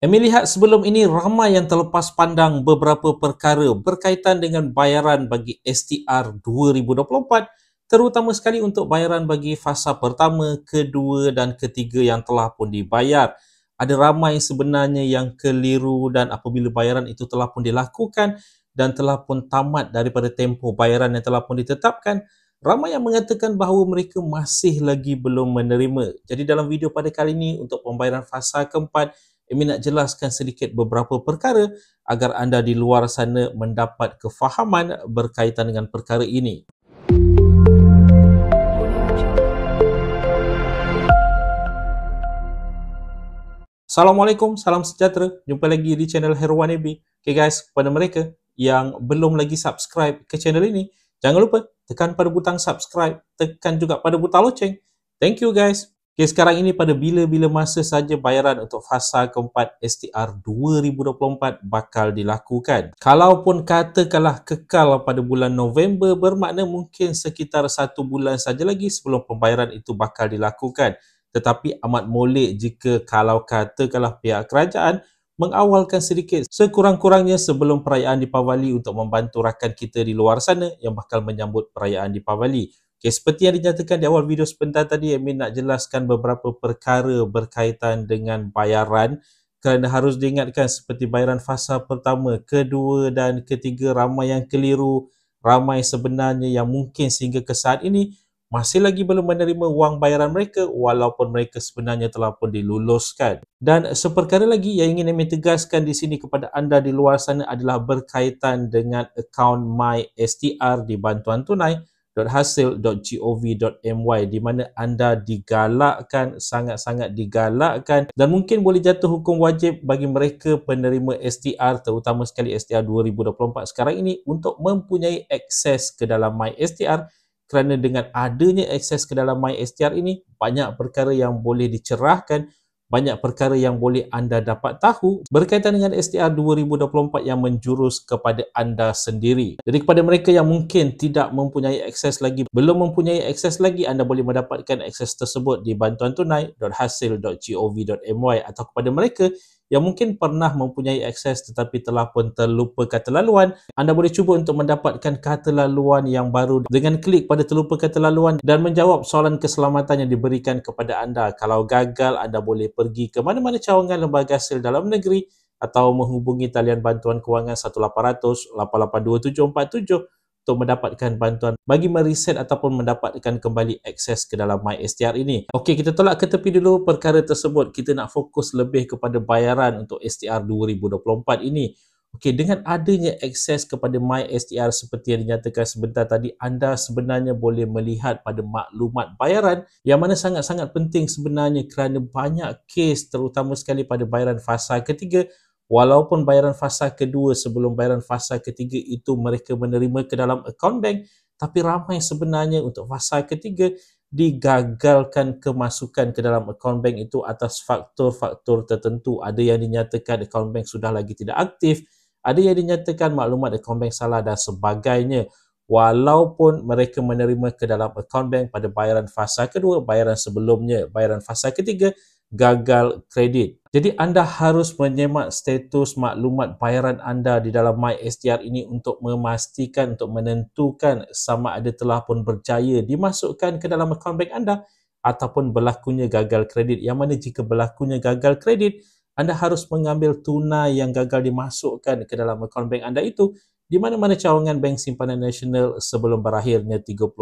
Kami lihat sebelum ini ramai yang terlepas pandang beberapa perkara berkaitan dengan bayaran bagi STR 2024 terutama sekali untuk bayaran bagi fasa pertama, kedua dan ketiga yang telah pun dibayar. Ada ramai sebenarnya yang keliru dan apabila bayaran itu telah pun dilakukan dan telah pun tamat daripada tempoh bayaran yang telah pun ditetapkan, ramai yang mengatakan bahawa mereka masih lagi belum menerima. Jadi dalam video pada kali ini untuk pembayaran fasa keempat, Emi nak jelaskan sedikit beberapa perkara agar anda di luar sana mendapat kefahaman berkaitan dengan perkara ini. Assalamualaikum, salam sejahtera. Jumpa lagi di channel Herwan AB. Okay guys, kepada mereka yang belum lagi subscribe ke channel ini, jangan lupa tekan pada butang subscribe, tekan juga pada butang loceng. Thank you guys. Okay, sekarang ini pada bila-bila masa saja bayaran untuk fasa keempat STR 2024 bakal dilakukan. Kalaupun katakanlah kekal pada bulan November bermakna mungkin sekitar satu bulan saja lagi sebelum pembayaran itu bakal dilakukan. Tetapi amat molek jika kalau katakanlah pihak kerajaan mengawalkan sedikit sekurang-kurangnya sebelum perayaan di Pavali untuk membantu rakan kita di luar sana yang bakal menyambut perayaan di Pavali. Okay, seperti yang dinyatakan di awal video sebentar tadi, Amin nak jelaskan beberapa perkara berkaitan dengan bayaran kerana harus diingatkan seperti bayaran fasa pertama, kedua dan ketiga ramai yang keliru, ramai sebenarnya yang mungkin sehingga ke saat ini masih lagi belum menerima wang bayaran mereka walaupun mereka sebenarnya telah pun diluluskan. Dan seperkara lagi yang ingin Amin tegaskan di sini kepada anda di luar sana adalah berkaitan dengan akaun MyStr di Bantuan Tunai www.hasil.gov.my di mana anda digalakkan sangat-sangat digalakkan dan mungkin boleh jatuh hukum wajib bagi mereka penerima STR terutama sekali STR 2024 sekarang ini untuk mempunyai akses ke dalam My STR kerana dengan adanya akses ke dalam My STR ini banyak perkara yang boleh dicerahkan banyak perkara yang boleh anda dapat tahu berkaitan dengan STR 2024 yang menjurus kepada anda sendiri. Jadi kepada mereka yang mungkin tidak mempunyai akses lagi, belum mempunyai akses lagi, anda boleh mendapatkan akses tersebut di bantuan tunai.hasil.gov.my atau kepada mereka yang mungkin pernah mempunyai akses tetapi telah pun terlupa kata laluan, anda boleh cuba untuk mendapatkan kata laluan yang baru dengan klik pada terlupa kata laluan dan menjawab soalan keselamatan yang diberikan kepada anda. Kalau gagal, anda boleh pergi ke mana-mana cawangan lembaga hasil dalam negeri atau menghubungi talian bantuan kewangan 1800 882747 untuk mendapatkan bantuan bagi mereset ataupun mendapatkan kembali akses ke dalam MySTR ini. Okey, kita tolak ke tepi dulu perkara tersebut. Kita nak fokus lebih kepada bayaran untuk STR 2024 ini. Okey, dengan adanya akses kepada MySTR seperti yang dinyatakan sebentar tadi, anda sebenarnya boleh melihat pada maklumat bayaran yang mana sangat-sangat penting sebenarnya kerana banyak kes terutama sekali pada bayaran fasa ketiga walaupun bayaran fasa kedua sebelum bayaran fasa ketiga itu mereka menerima ke dalam akaun bank tapi ramai sebenarnya untuk fasa ketiga digagalkan kemasukan ke dalam akaun bank itu atas faktor-faktor tertentu ada yang dinyatakan akaun bank sudah lagi tidak aktif ada yang dinyatakan maklumat akaun bank salah dan sebagainya walaupun mereka menerima ke dalam akaun bank pada bayaran fasa kedua bayaran sebelumnya bayaran fasa ketiga gagal kredit. Jadi anda harus menyemak status maklumat bayaran anda di dalam MySDR ini untuk memastikan untuk menentukan sama ada telah pun berjaya dimasukkan ke dalam akaun bank anda ataupun berlakunya gagal kredit. Yang mana jika berlakunya gagal kredit, anda harus mengambil tunai yang gagal dimasukkan ke dalam akaun bank anda itu di mana-mana cawangan Bank Simpanan Nasional sebelum berakhirnya 31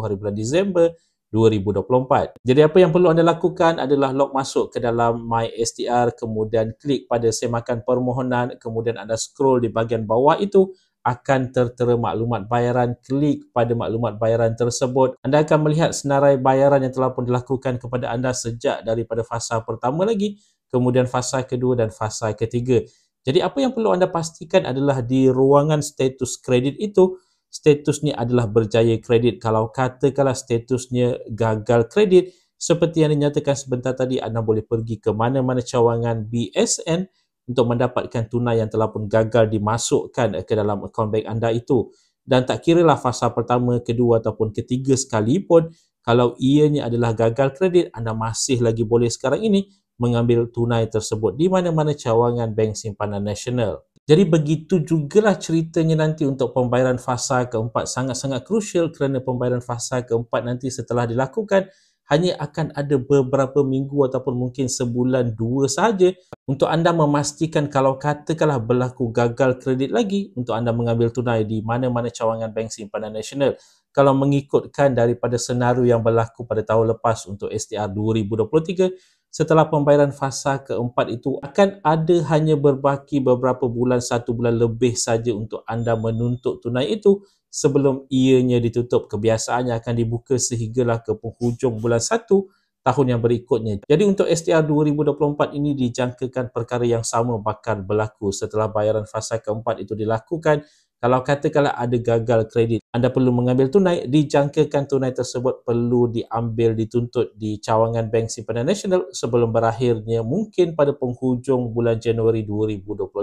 hari bulan Disember 2021. 2024. Jadi apa yang perlu anda lakukan adalah log masuk ke dalam MySTR kemudian klik pada semakan permohonan kemudian anda scroll di bahagian bawah itu akan tertera maklumat bayaran klik pada maklumat bayaran tersebut anda akan melihat senarai bayaran yang telah pun dilakukan kepada anda sejak daripada fasa pertama lagi kemudian fasa kedua dan fasa ketiga jadi apa yang perlu anda pastikan adalah di ruangan status kredit itu statusnya adalah berjaya kredit. Kalau katakanlah statusnya gagal kredit, seperti yang dinyatakan sebentar tadi, anda boleh pergi ke mana-mana cawangan BSN untuk mendapatkan tunai yang telah pun gagal dimasukkan ke dalam akaun bank anda itu. Dan tak kira lah fasa pertama, kedua ataupun ketiga sekalipun, kalau ianya adalah gagal kredit, anda masih lagi boleh sekarang ini mengambil tunai tersebut di mana-mana cawangan bank simpanan nasional. Jadi begitu jugalah ceritanya nanti untuk pembayaran fasa keempat sangat-sangat krusial kerana pembayaran fasa keempat nanti setelah dilakukan hanya akan ada beberapa minggu ataupun mungkin sebulan dua saja untuk anda memastikan kalau katakanlah berlaku gagal kredit lagi untuk anda mengambil tunai di mana-mana cawangan bank simpanan nasional. Kalau mengikutkan daripada senario yang berlaku pada tahun lepas untuk STR 2023, setelah pembayaran fasa keempat itu akan ada hanya berbaki beberapa bulan satu bulan lebih saja untuk anda menuntut tunai itu sebelum ianya ditutup kebiasaannya akan dibuka sehinggalah ke penghujung bulan satu tahun yang berikutnya. Jadi untuk STR 2024 ini dijangkakan perkara yang sama bakal berlaku setelah bayaran fasa keempat itu dilakukan kalau katakanlah ada gagal kredit, anda perlu mengambil tunai, dijangkakan tunai tersebut perlu diambil, dituntut di cawangan Bank Simpanan Nasional sebelum berakhirnya mungkin pada penghujung bulan Januari 2025.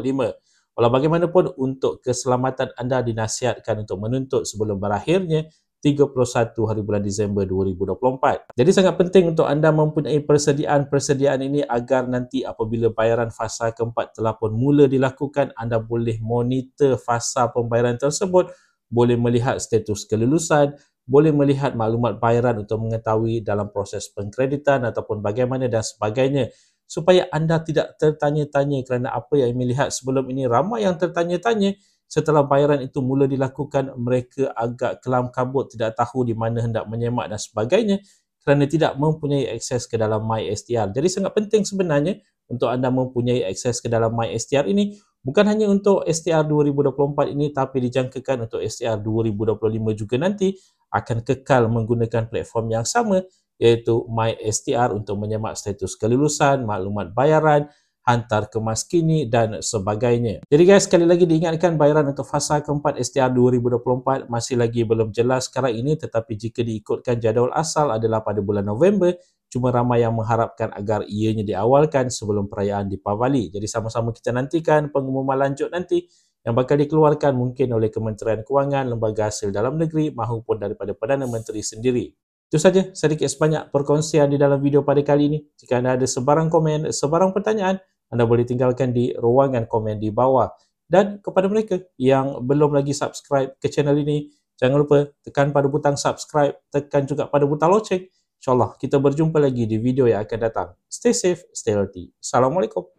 Walau bagaimanapun, untuk keselamatan anda dinasihatkan untuk menuntut sebelum berakhirnya 31 hari bulan Disember 2024. Jadi sangat penting untuk anda mempunyai persediaan-persediaan ini agar nanti apabila bayaran fasa keempat telah pun mula dilakukan, anda boleh monitor fasa pembayaran tersebut, boleh melihat status kelulusan, boleh melihat maklumat bayaran untuk mengetahui dalam proses pengkreditan ataupun bagaimana dan sebagainya supaya anda tidak tertanya-tanya kerana apa yang melihat sebelum ini ramai yang tertanya-tanya Setelah bayaran itu mula dilakukan, mereka agak kelam kabut tidak tahu di mana hendak menyemak dan sebagainya kerana tidak mempunyai akses ke dalam MySTR. Jadi sangat penting sebenarnya untuk anda mempunyai akses ke dalam MySTR ini bukan hanya untuk STR 2024 ini tapi dijangkakan untuk STR 2025 juga nanti akan kekal menggunakan platform yang sama iaitu MySTR untuk menyemak status kelulusan, maklumat bayaran, hantar ke mas kini dan sebagainya. Jadi guys, sekali lagi diingatkan bayaran untuk fasa keempat STR 2024 masih lagi belum jelas sekarang ini tetapi jika diikutkan jadual asal adalah pada bulan November, cuma ramai yang mengharapkan agar ianya diawalkan sebelum perayaan di Pavali. Jadi sama-sama kita nantikan pengumuman lanjut nanti yang bakal dikeluarkan mungkin oleh Kementerian Kewangan, Lembaga Hasil Dalam Negeri maupun daripada Perdana Menteri sendiri. Itu saja sedikit sebanyak perkongsian di dalam video pada kali ini. Jika anda ada sebarang komen, sebarang pertanyaan, anda boleh tinggalkan di ruangan komen di bawah. Dan kepada mereka yang belum lagi subscribe ke channel ini, jangan lupa tekan pada butang subscribe, tekan juga pada butang loceng. InsyaAllah kita berjumpa lagi di video yang akan datang. Stay safe, stay healthy. Assalamualaikum.